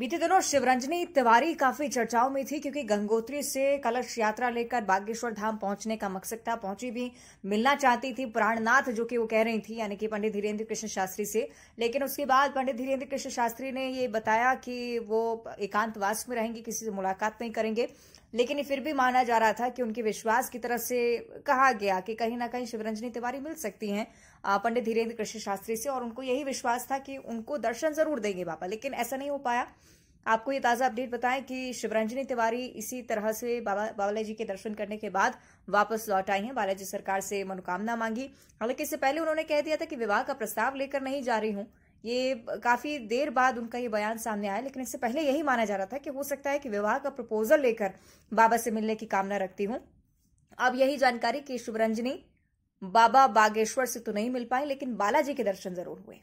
बीते दिनों शिवरंजनी तिवारी काफी चर्चाओं में थी क्योंकि गंगोत्री से कलश यात्रा लेकर बागेश्वर धाम पहुंचने का मकसद था पहुंची भी मिलना चाहती थी प्राणनाथ जो कि वो कह रही थी यानी कि पंडित धीरेन्द्र कृष्ण शास्त्री से लेकिन उसके बाद पंडित धीरेन्द्र कृष्ण शास्त्री ने ये बताया कि वो एकांतवास में रहेंगे किसी से मुलाकात नहीं करेंगे लेकिन फिर भी माना जा रहा था कि उनके विश्वास की तरफ से कहा गया कि कहीं ना कहीं शिवरंजनी तिवारी मिल सकती हैं पंडित धीरेन्द्र कृष्ण शास्त्री से और उनको यही विश्वास था कि उनको दर्शन जरूर देंगे बाबा लेकिन ऐसा नहीं हो पाया आपको ये ताज़ा अपडेट बताएं कि शिवरंजनी तिवारी इसी तरह से बाबा बाबाला जी के दर्शन करने के बाद वापस लौट आई हैं बालाजी सरकार से मनोकामना मांगी हालांकि इससे पहले उन्होंने कह दिया था कि विवाह का प्रस्ताव लेकर नहीं जा रही हूं ये काफी देर बाद उनका ये बयान सामने आया लेकिन इससे पहले यही माना जा रहा था कि हो सकता है कि विवाह का प्रपोजल लेकर बाबा से मिलने की कामना रखती हूं अब यही जानकारी कि शिवरंजनी बाबा बागेश्वर से तो नहीं मिल पाए लेकिन बालाजी के दर्शन जरूर हुए